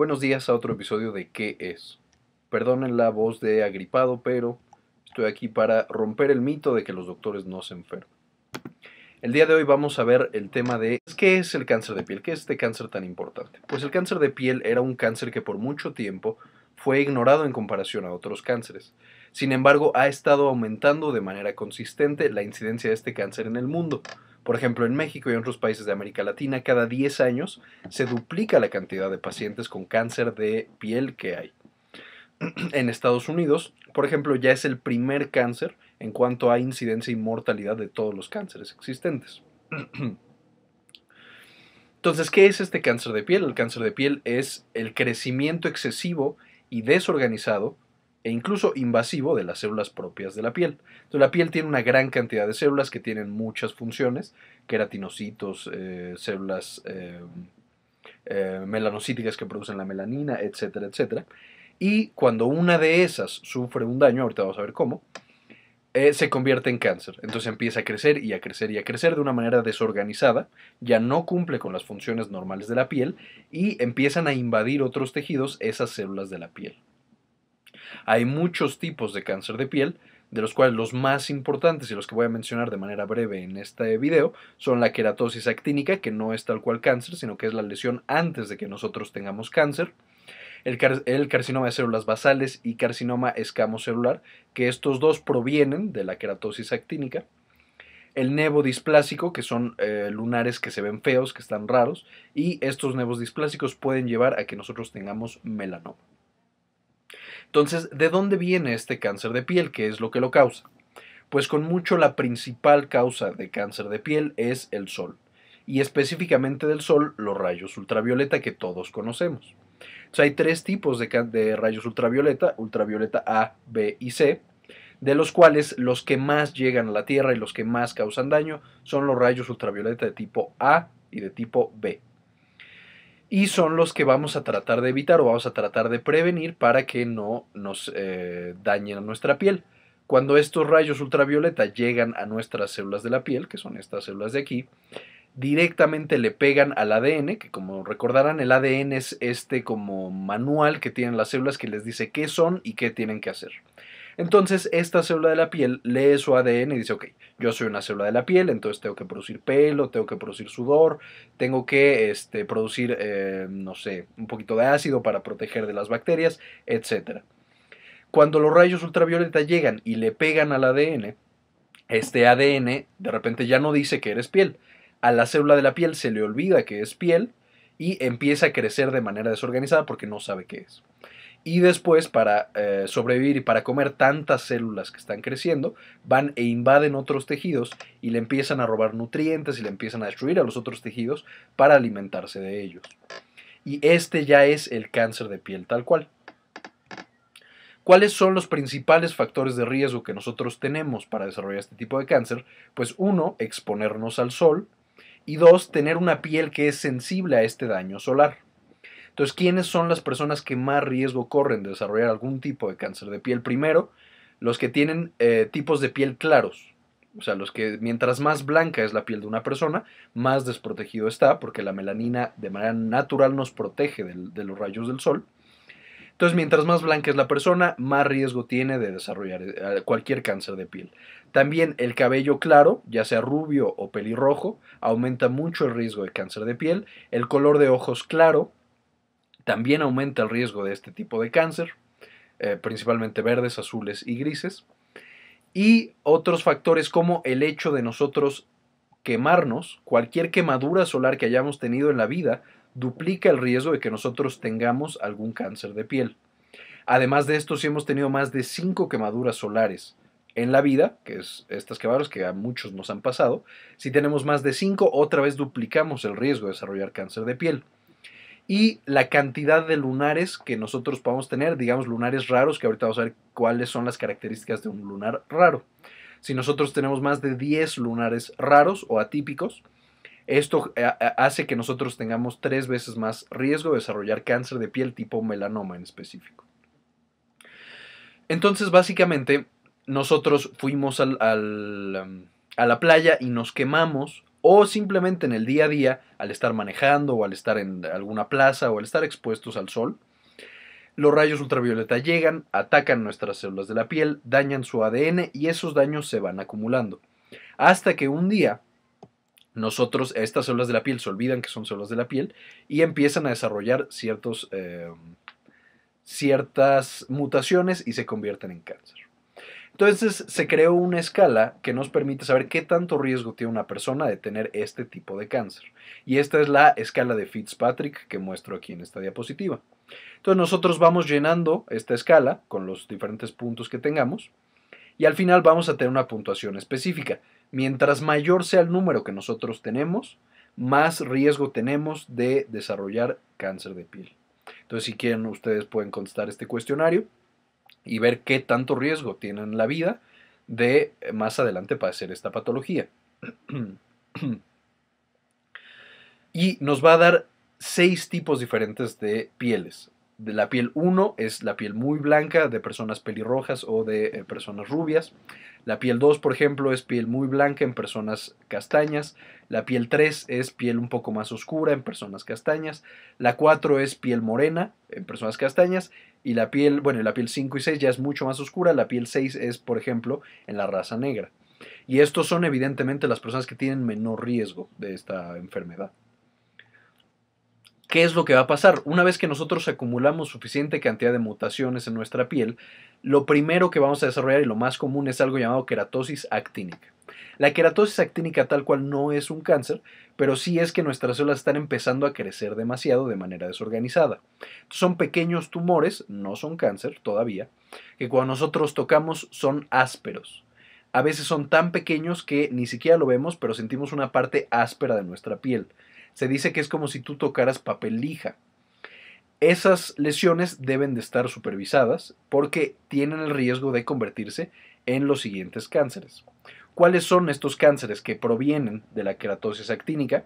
Buenos días a otro episodio de ¿Qué es? Perdonen la voz de agripado, pero estoy aquí para romper el mito de que los doctores no se enferman. El día de hoy vamos a ver el tema de ¿qué es el cáncer de piel? ¿Qué es este cáncer tan importante? Pues el cáncer de piel era un cáncer que por mucho tiempo fue ignorado en comparación a otros cánceres. Sin embargo, ha estado aumentando de manera consistente la incidencia de este cáncer en el mundo. Por ejemplo, en México y en otros países de América Latina, cada 10 años se duplica la cantidad de pacientes con cáncer de piel que hay. En Estados Unidos, por ejemplo, ya es el primer cáncer en cuanto a incidencia y mortalidad de todos los cánceres existentes. Entonces, ¿qué es este cáncer de piel? El cáncer de piel es el crecimiento excesivo y desorganizado e incluso invasivo de las células propias de la piel. Entonces, la piel tiene una gran cantidad de células que tienen muchas funciones, queratinocitos, eh, células eh, eh, melanocíticas que producen la melanina, etcétera, etcétera. Y cuando una de esas sufre un daño, ahorita vamos a ver cómo, se convierte en cáncer. Entonces empieza a crecer y a crecer y a crecer de una manera desorganizada, ya no cumple con las funciones normales de la piel y empiezan a invadir otros tejidos esas células de la piel. Hay muchos tipos de cáncer de piel, de los cuales los más importantes y los que voy a mencionar de manera breve en este video son la queratosis actínica, que no es tal cual cáncer, sino que es la lesión antes de que nosotros tengamos cáncer, el, carcinoma de células basales y carcinoma escamocelular, que estos dos provienen de la queratosis actínica, el nevo displásico, que son eh, lunares que se ven feos, que están raros, y estos nevos displásicos pueden llevar a que nosotros tengamos melanoma. Entonces, ¿de dónde viene este cáncer de piel? ¿Qué es lo que lo causa? Pues con mucho la principal causa de cáncer de piel es el sol, y específicamente del sol los rayos ultravioleta que todos conocemos. hay tres tipos de rayos ultravioleta, ultravioleta A, B y C, de los cuales los que más llegan a la Tierra y los que más causan daño son los rayos ultravioleta de tipo A y de tipo B y son los que vamos a tratar de evitar o vamos a tratar de prevenir para que no nos eh, dañen a nuestra piel. Cuando estos rayos ultravioleta llegan a nuestras células de la piel, que son estas células de aquí, directamente le pegan al ADN, que como recordarán el ADN es este como manual que tienen las células que les dice qué son y qué tienen que hacer. Entonces, esta célula de la piel lee su ADN y dice, ok, yo soy una célula de la piel, entonces tengo que producir pelo, tengo que producir sudor, tengo que este, producir, eh, no sé, un poquito de ácido para proteger de las bacterias, etc. Cuando los rayos ultravioleta llegan y le pegan al ADN, este ADN de repente ya no dice que eres piel. A la célula de la piel se le olvida que es piel y empieza a crecer de manera desorganizada porque no sabe qué es. Y después, para eh, sobrevivir y para comer tantas células que están creciendo, van e invaden otros tejidos y le empiezan a robar nutrientes y le empiezan a destruir a los otros tejidos para alimentarse de ellos. Y este ya es el cáncer de piel tal cual. ¿Cuáles son los principales factores de riesgo que nosotros tenemos para desarrollar este tipo de cáncer? Pues uno, exponernos al sol y dos, tener una piel que es sensible a este daño solar. Entonces, ¿quiénes son las personas que más riesgo corren de desarrollar algún tipo de cáncer de piel? Primero, los que tienen eh, tipos de piel claros. O sea, los que mientras más blanca es la piel de una persona, más desprotegido está, porque la melanina de manera natural nos protege de, de los rayos del sol. Entonces, mientras más blanca es la persona, más riesgo tiene de desarrollar eh, cualquier cáncer de piel. También el cabello claro, ya sea rubio o pelirrojo, aumenta mucho el riesgo de cáncer de piel. El color de ojos claro, también aumenta el riesgo de este tipo de cáncer, eh, principalmente verdes, azules y grises. Y otros factores como el hecho de nosotros quemarnos, cualquier quemadura solar que hayamos tenido en la vida, duplica el riesgo de que nosotros tengamos algún cáncer de piel. Además de esto, si hemos tenido más de 5 quemaduras solares en la vida, que es estas quemaduras que a muchos nos han pasado, si tenemos más de 5, otra vez duplicamos el riesgo de desarrollar cáncer de piel y la cantidad de lunares que nosotros podemos tener, digamos lunares raros, que ahorita vamos a ver cuáles son las características de un lunar raro. Si nosotros tenemos más de 10 lunares raros o atípicos, esto eh, eh, hace que nosotros tengamos tres veces más riesgo de desarrollar cáncer de piel tipo melanoma en específico. Entonces, básicamente, nosotros fuimos um, a la playa y nos quemamos o simplemente en el día a día, al estar manejando o al estar en alguna plaza o al estar expuestos al sol, los rayos ultravioleta llegan, atacan nuestras células de la piel, dañan su ADN y esos daños se van acumulando. Hasta que un día nosotros, estas células de la piel se olvidan que son células de la piel y empiezan a desarrollar eh, ciertas mutaciones y se convierten en cáncer. Entonces se creó una escala que nos permite saber qué tanto riesgo tiene una persona de tener este tipo de cáncer. Y esta es la escala de Fitzpatrick que muestro aquí en esta diapositiva. Entonces nosotros vamos llenando esta escala con los diferentes puntos que tengamos y al final vamos a tener una puntuación específica. Mientras mayor sea el número que nosotros tenemos, más riesgo tenemos de desarrollar cáncer de piel. Entonces si quieren ustedes pueden contestar este cuestionario y ver qué tanto riesgo tienen la vida de eh, más adelante padecer esta patología. y nos va a dar seis tipos diferentes de pieles. De la piel 1 es la piel muy blanca de personas pelirrojas o de eh, personas rubias. La piel 2, por ejemplo, es piel muy blanca en personas castañas. La piel 3 es piel un poco más oscura en personas castañas. La 4 es piel morena en personas castañas. Y la piel, bueno, la piel 5 y 6 ya es mucho más oscura, la piel 6 es, por ejemplo, en la raza negra. Y estos son evidentemente las personas que tienen menor riesgo de esta enfermedad. ¿Qué es lo que va a pasar? Una vez que nosotros acumulamos suficiente cantidad de mutaciones en nuestra piel, lo primero que vamos a desarrollar y lo más común es algo llamado queratosis actínica. La queratosis actínica tal cual no es un cáncer, pero sí es que nuestras células están empezando a crecer demasiado de manera desorganizada. Son pequeños tumores, no son cáncer todavía, que cuando nosotros tocamos son ásperos. A veces son tan pequeños que ni siquiera lo vemos, pero sentimos una parte áspera de nuestra piel. Se dice que es como si tú tocaras papel lija. Esas lesiones deben de estar supervisadas porque tienen el riesgo de convertirse en los siguientes cánceres. ¿Cuáles son estos cánceres que provienen de la queratosis actínica?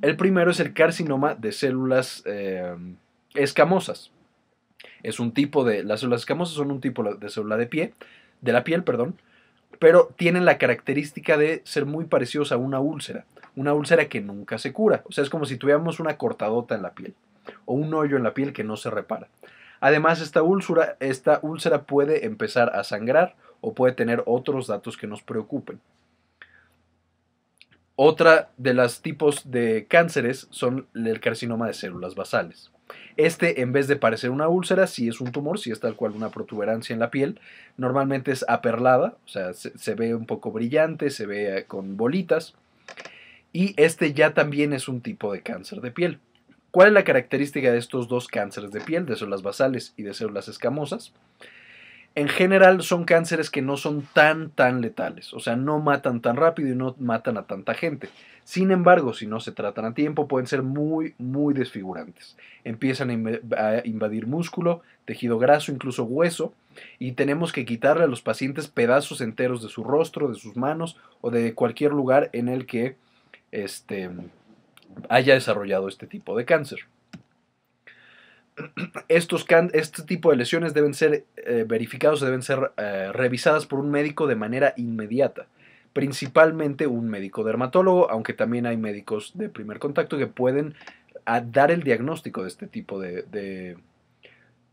El primero es el carcinoma de células eh, escamosas. Es un tipo de. Las células escamosas son un tipo de célula de pie, de la piel, perdón, pero tienen la característica de ser muy parecidos a una úlcera una úlcera que nunca se cura. O sea, es como si tuviéramos una cortadota en la piel o un hoyo en la piel que no se repara. Además, esta úlcera, esta úlcera puede empezar a sangrar o puede tener otros datos que nos preocupen. Otra de los tipos de cánceres son el carcinoma de células basales. Este, en vez de parecer una úlcera, si sí es un tumor, si sí es tal cual una protuberancia en la piel, normalmente es aperlada, o sea, se ve un poco brillante, se ve eh, con bolitas y este ya también es un tipo de cáncer de piel. ¿Cuál es la característica de estos dos cánceres de piel, de células basales y de células escamosas? En general son cánceres que no son tan tan letales, o sea, no matan tan rápido y no matan a tanta gente. Sin embargo, si no se tratan a tiempo, pueden ser muy muy desfigurantes. Empiezan a, invadir músculo, tejido graso, incluso hueso, y tenemos que quitarle a los pacientes pedazos enteros de su rostro, de sus manos o de cualquier lugar en el que este, haya desarrollado este tipo de cáncer. Estos este tipo de lesiones deben ser verificadas, eh, verificados, deben ser eh, revisadas por un médico de manera inmediata, principalmente un médico dermatólogo, aunque también hay médicos de primer contacto que pueden ah, dar el diagnóstico de este tipo de,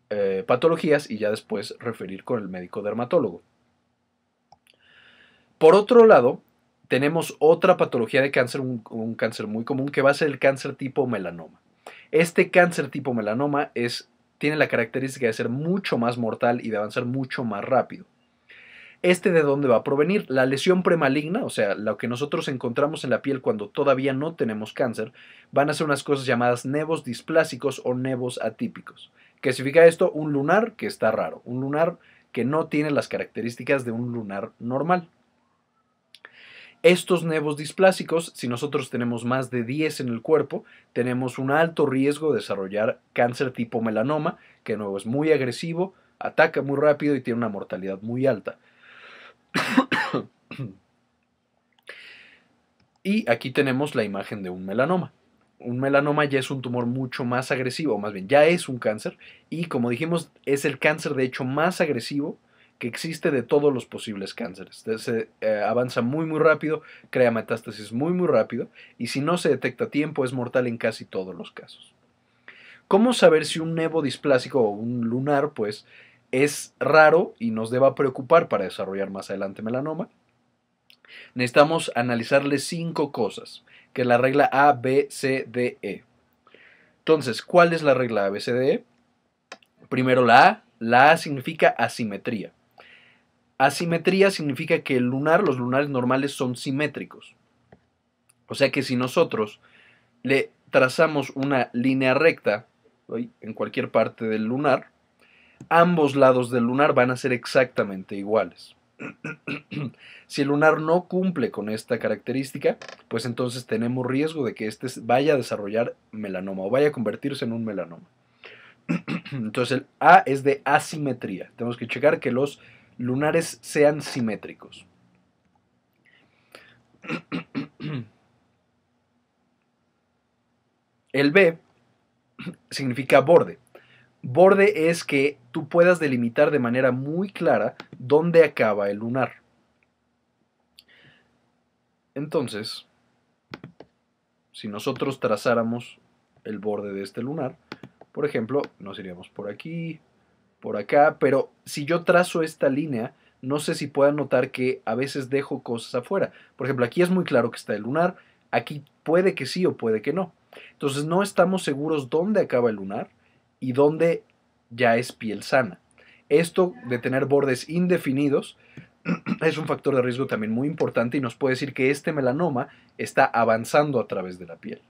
eh, patologías y ya después referir con el médico dermatólogo. Por otro lado, tenemos otra patología de cáncer, un, cáncer muy común, que va a ser el cáncer tipo melanoma. Este cáncer tipo melanoma es, tiene la característica de ser mucho más mortal y de avanzar mucho más rápido. ¿Este de dónde va a provenir? La lesión premaligna, o sea, lo que nosotros encontramos en la piel cuando todavía no tenemos cáncer, van a ser unas cosas llamadas nevos displásicos o nevos atípicos. ¿Qué significa esto? Un lunar que está raro, un lunar que no tiene las características de un lunar normal. Estos nevos displásicos, si nosotros tenemos más de 10 en el cuerpo, tenemos un alto riesgo de desarrollar cáncer tipo melanoma, que de nuevo es muy agresivo, ataca muy rápido y tiene una mortalidad muy alta. y aquí tenemos la imagen de un melanoma. Un melanoma ya es un tumor mucho más agresivo, o más bien ya es un cáncer, y como dijimos, es el cáncer de hecho más agresivo que existe de todos los posibles cánceres. Se eh, avanza muy muy rápido, crea metástasis muy muy rápido y si no se detecta a tiempo es mortal en casi todos los casos. ¿Cómo saber si un nevo displásico o un lunar pues es raro y nos deba preocupar para desarrollar más adelante melanoma? Necesitamos analizarle cinco cosas, que es la regla A, B, C, D, E. Entonces, ¿cuál es la regla A, B, C, D, E? Primero la A, la A significa asimetría. Asimetría significa que el lunar, los lunares normales son simétricos. O sea que si nosotros le trazamos una línea recta en cualquier parte del lunar, ambos lados del lunar van a ser exactamente iguales. si el lunar no cumple con esta característica, pues entonces tenemos riesgo de que éste vaya a desarrollar melanoma o vaya a convertirse en un melanoma. entonces el A es de asimetría. Tenemos que checar que los lunares sean simétricos. El B significa borde. Borde es que tú puedas delimitar de manera muy clara dónde acaba el lunar. Entonces, si nosotros trazáramos el borde de este lunar, por ejemplo, nos iríamos por aquí, por acá, pero si yo trazo esta línea, no sé si puedan notar que a veces dejo cosas afuera. Por ejemplo, aquí es muy claro que está el lunar, aquí puede que sí o puede que no. Entonces no estamos seguros dónde acaba el lunar y dónde ya es piel sana. Esto de tener bordes indefinidos es un factor de riesgo también muy importante y nos puede decir que este melanoma está avanzando a través de la piel.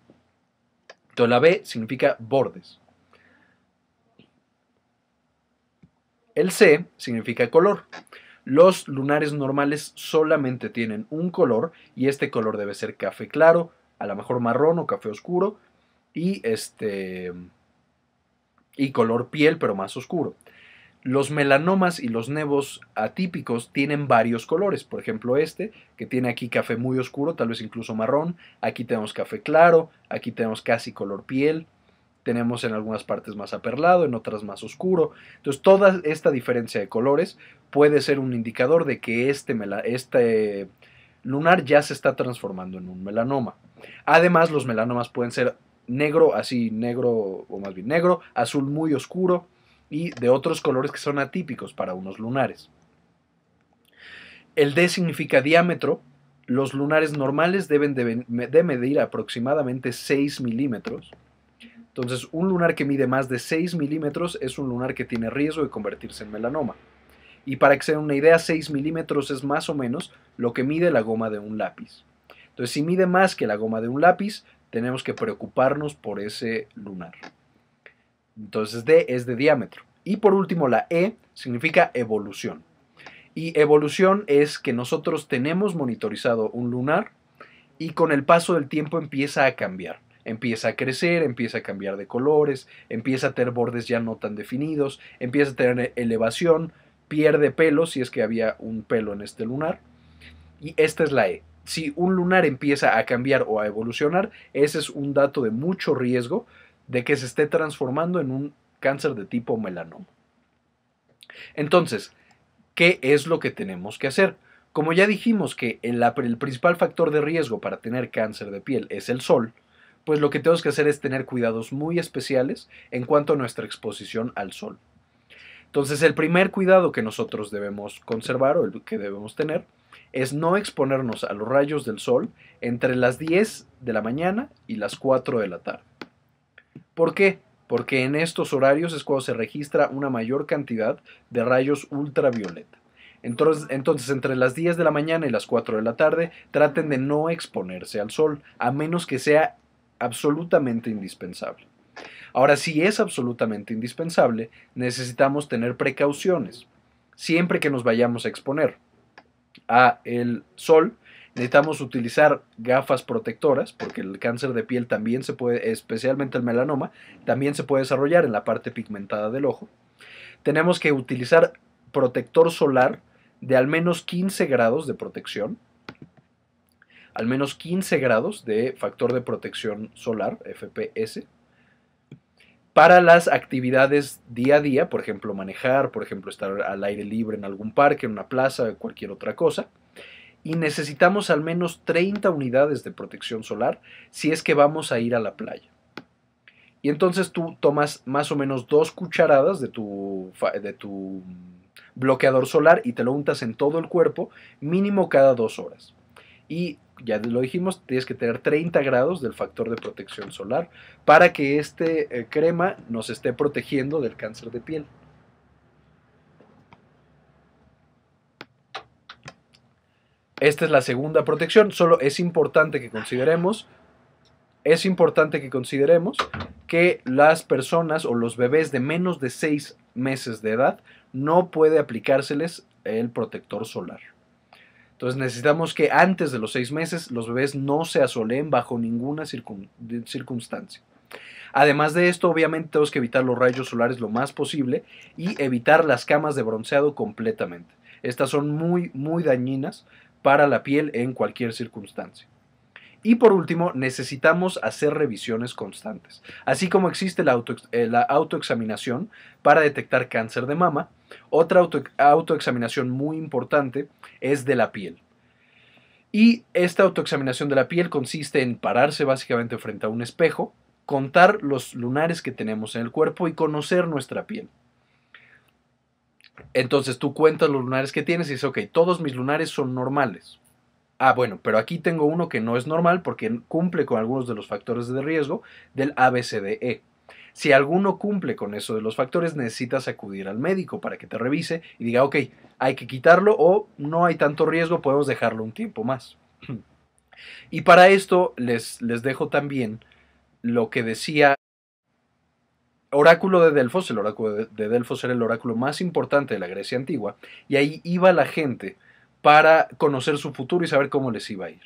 Entonces la B significa bordes. El C significa color. Los lunares normales solamente tienen un color y este color debe ser café claro, a lo mejor marrón o café oscuro y este y color piel pero más oscuro. Los melanomas y los nevos atípicos tienen varios colores, por ejemplo este que tiene aquí café muy oscuro, tal vez incluso marrón, aquí tenemos café claro, aquí tenemos casi color piel, tenemos en algunas partes más aperlado, en otras más oscuro. Entonces toda esta diferencia de colores puede ser un indicador de que este, este, lunar ya se está transformando en un melanoma. Además los melanomas pueden ser negro, así negro, o más bien negro, azul muy oscuro y de otros colores que son atípicos para unos lunares. El D significa diámetro. Los lunares normales deben de, medir aproximadamente 6 milímetros entonces, un lunar que mide más de 6 milímetros es un lunar que tiene riesgo de convertirse en melanoma. Y para que se den una idea, 6 milímetros es más o menos lo que mide la goma de un lápiz. Entonces, si mide más que la goma de un lápiz, tenemos que preocuparnos por ese lunar. Entonces, D es de diámetro. Y por último, la E significa evolución. Y evolución es que nosotros tenemos monitorizado un lunar y con el paso del tiempo empieza a cambiar empieza a crecer, empieza a cambiar de colores, empieza a tener bordes ya no tan definidos, empieza a tener elevación, pierde pelo, si es que había un pelo en este lunar. Y esta es la E. Si un lunar empieza a cambiar o a evolucionar, ese es un dato de mucho riesgo de que se esté transformando en un cáncer de tipo melanoma. Entonces, ¿qué es lo que tenemos que hacer? Como ya dijimos que el, el principal factor de riesgo para tener cáncer de piel es el sol, pues lo que tenemos que hacer es tener cuidados muy especiales en cuanto a nuestra exposición al sol. Entonces, el primer cuidado que nosotros debemos conservar o el que debemos tener es no exponernos a los rayos del sol entre las 10 de la mañana y las 4 de la tarde. ¿Por qué? Porque en estos horarios es cuando se registra una mayor cantidad de rayos ultravioleta. Entonces, entonces, entre las 10 de la mañana y las 4 de la tarde, traten de no exponerse al sol, a menos que sea absolutamente indispensable. Ahora, si es absolutamente indispensable, necesitamos tener precauciones siempre que nos vayamos a exponer a el sol. Necesitamos utilizar gafas protectoras porque el cáncer de piel también se puede, especialmente el melanoma, también se puede desarrollar en la parte pigmentada del ojo. Tenemos que utilizar protector solar de al menos 15 grados de protección al menos 15 grados de factor de protección solar, FPS, para las actividades día a día, por ejemplo, manejar, por ejemplo, estar al aire libre en algún parque, en una plaza, cualquier otra cosa. Y necesitamos al menos 30 unidades de protección solar si es que vamos a ir a la playa. Y entonces tú tomas más o menos dos cucharadas de tu, de tu bloqueador solar y te lo untas en todo el cuerpo, mínimo cada dos horas. Y ya lo dijimos, tienes que tener 30 grados del factor de protección solar para que este eh, crema nos esté protegiendo del cáncer de piel. Esta es la segunda protección, solo es importante que consideremos es importante que consideremos que las personas o los bebés de menos de 6 meses de edad no puede aplicárseles el protector solar. Entonces necesitamos que antes de los seis meses los bebés no se asoleen bajo ninguna circunstancia. Además de esto, obviamente tenemos que evitar los rayos solares lo más posible y evitar las camas de bronceado completamente. Estas son muy, muy dañinas para la piel en cualquier circunstancia. Y por último, necesitamos hacer revisiones constantes. Así como existe la, eh, autoexaminación para detectar cáncer de mama, otra autoexaminación muy importante es de la piel. Y esta autoexaminación de la piel consiste en pararse básicamente frente a un espejo, contar los lunares que tenemos en el cuerpo y conocer nuestra piel. Entonces tú cuentas los lunares que tienes y dices, ok, todos mis lunares son normales. Ah, bueno, pero aquí tengo uno que no es normal porque cumple con algunos de los factores de riesgo del ABCDE. Si alguno cumple con eso de los factores, necesitas acudir al médico para que te revise y diga, ok, hay que quitarlo o no hay tanto riesgo, podemos dejarlo un tiempo más. Y para esto les, les dejo también lo que decía Oráculo de Delfos. El oráculo de Delfos era el oráculo más importante de la Grecia antigua y ahí iba la gente para conocer su futuro y saber cómo les iba a ir.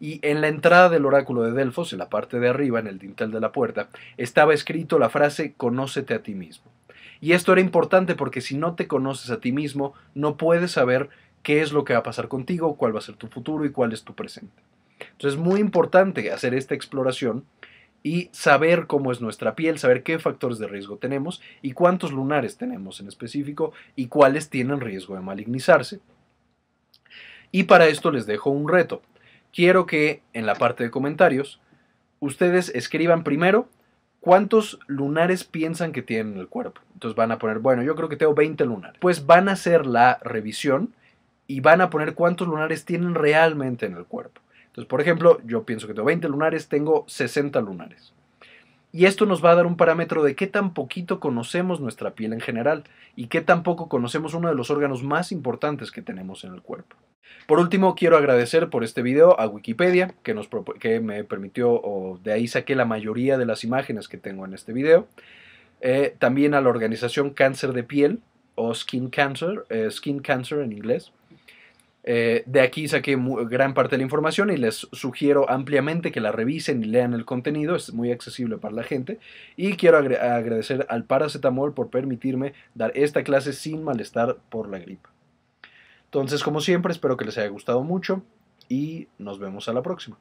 Y en la entrada del oráculo de Delfos, en la parte de arriba, en el dintel de la puerta, estaba escrito la frase Conócete a ti mismo. Y esto era importante porque si no te conoces a ti mismo, no puedes saber qué es lo que va a pasar contigo, cuál va a ser tu futuro y cuál es tu presente. Entonces es muy importante hacer esta exploración y saber cómo es nuestra piel, saber qué factores de riesgo tenemos y cuántos lunares tenemos en específico y cuáles tienen riesgo de malignizarse. Y para esto les dejo un reto. Quiero que en la parte de comentarios ustedes escriban primero cuántos lunares piensan que tienen en el cuerpo. Entonces van a poner, bueno, yo creo que tengo 20 lunares. Pues van a hacer la revisión y van a poner cuántos lunares tienen realmente en el cuerpo. Entonces, por ejemplo, yo pienso que tengo 20 lunares, tengo 60 lunares. Y esto nos va a dar un parámetro de qué tan poquito conocemos nuestra piel en general y qué tan poco conocemos uno de los órganos más importantes que tenemos en el cuerpo. Por último, quiero agradecer por este video a Wikipedia, que, nos, me permitió, o de ahí saqué la mayoría de las imágenes que tengo en este video. Eh, también a la organización Cáncer de Piel, o Skin Cancer, eh, Skin Cancer en inglés, eh, de aquí saqué gran parte de la información y les sugiero ampliamente que la revisen y lean el contenido, es muy accesible para la gente. Y quiero agradecer al paracetamol por permitirme dar esta clase sin malestar por la gripa. Entonces, como siempre, espero que les haya gustado mucho y nos vemos a la próxima.